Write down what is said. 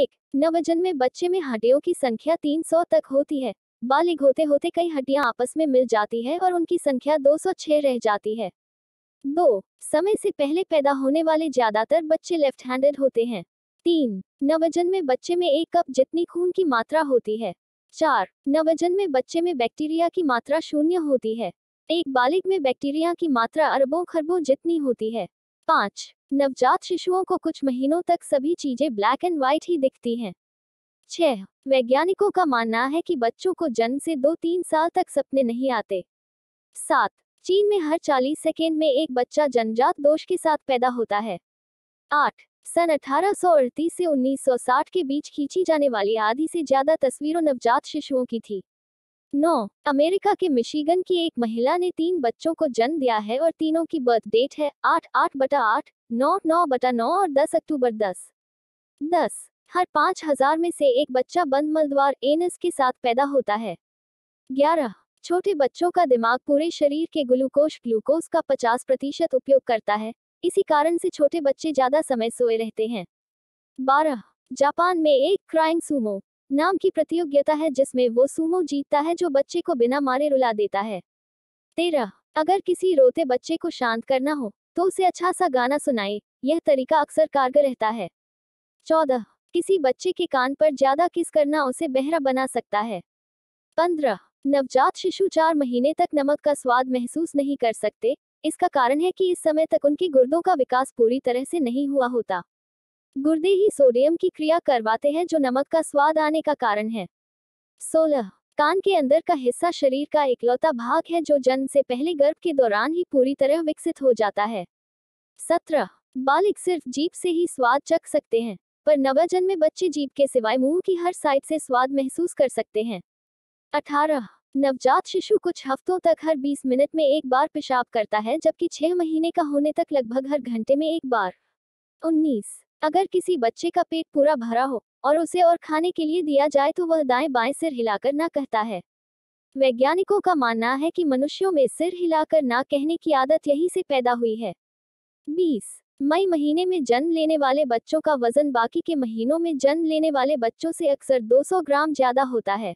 एक नवजन्मे बच्चे में हड्डियों की संख्या 300 तक होती है बालिग होते होते कई हड्डियां आपस में मिल जाती है और उनकी संख्या 206 रह जाती है दो समय से पहले पैदा होने वाले ज्यादातर बच्चे लेफ्ट हैंडेड होते हैं तीन नवजन में बच्चे में एक कप जितनी खून की मात्रा होती है चार नवजन में बच्चे में बैक्टीरिया की मात्रा शून्य होती है एक बालिग में बैक्टीरिया की मात्रा अरबों खरबों जितनी होती है पाँच नवजात शिशुओं को कुछ महीनों तक सभी चीजें ब्लैक एंड व्हाइट ही दिखती हैं छह वैज्ञानिकों का मानना है कि बच्चों को जन्म से दो तीन साल तक सपने नहीं आते सात चीन में हर 40 सेकेंड में एक बच्चा जनजात दोष के साथ पैदा होता है आठ सन अठारह सौ अड़तीस से उन्नीस सौ साठ के बीच खींची जाने वाली आधी से ज्यादा तस्वीरों नवजात शिशुओं की थी नौ अमेरिका के मिशीगन की एक महिला ने तीन बच्चों को जन्म दिया है और तीनों की बर्थ डेट है आठ आठ बटा आठ नौ नौ बटा नौ और दस अक्टूबर दस दस हर पाँच हजार में से एक बच्चा बंद मलद्वार एनस के साथ पैदा होता है ग्यारह छोटे बच्चों का दिमाग पूरे शरीर के ग्लूकोज ग्लूकोज का पचास प्रतिशत उपयोग करता है इसी कारण से छोटे बच्चे ज्यादा समय सोए रहते हैं बारह जापान में एक क्राइंग सुमो नाम की प्रतियोगिता है जिसमें वो सुमो जीतता है जो बच्चे को बिना मारे रुला देता है तेरह अगर किसी रोते बच्चे को शांत करना हो तो उसे अच्छा सा गाना सुनाए यह तरीका अक्सर कारगर रहता है चौदह किसी बच्चे के कान पर ज्यादा किस करना उसे बहरा बना सकता है पंद्रह नवजात शिशु चार महीने तक नमक का स्वाद महसूस नहीं कर सकते इसका कारण है कि इस समय तक उनके गुर्दों का विकास पूरी तरह से नहीं हुआ होता गुर्दे ही सोडियम की क्रिया करवाते हैं जो नमक का स्वाद आने का कारण है सोलह कान के अंदर का हिस्सा शरीर का इकलौता भाग है जो जन्म से पहले गर्भ के दौरान ही पूरी तरह विकसित हो जाता है सत्रह बालिक सिर्फ जीप से ही स्वाद चख सकते हैं पर नवजन में बच्चे जीप के सिवाय मुंह की हर साइड से स्वाद महसूस कर सकते हैं अठारह नवजात शिशु कुछ हफ्तों तक हर 20 मिनट में एक बार पेशाब करता है जबकि छह महीने का होने तक लगभग हर घंटे में एक बार उन्नीस अगर किसी बच्चे का पेट पूरा भरा हो और उसे और खाने के लिए दिया जाए तो वह दाएं बाएं सिर हिलाकर ना कहता है वैज्ञानिकों का मानना है कि मनुष्यों में सिर हिलाकर ना कहने की आदत यहीं से पैदा हुई है बीस मई महीने में जन्म लेने वाले बच्चों का वजन बाकी के महीनों में जन्म लेने वाले बच्चों से अक्सर 200 ग्राम ज्यादा होता है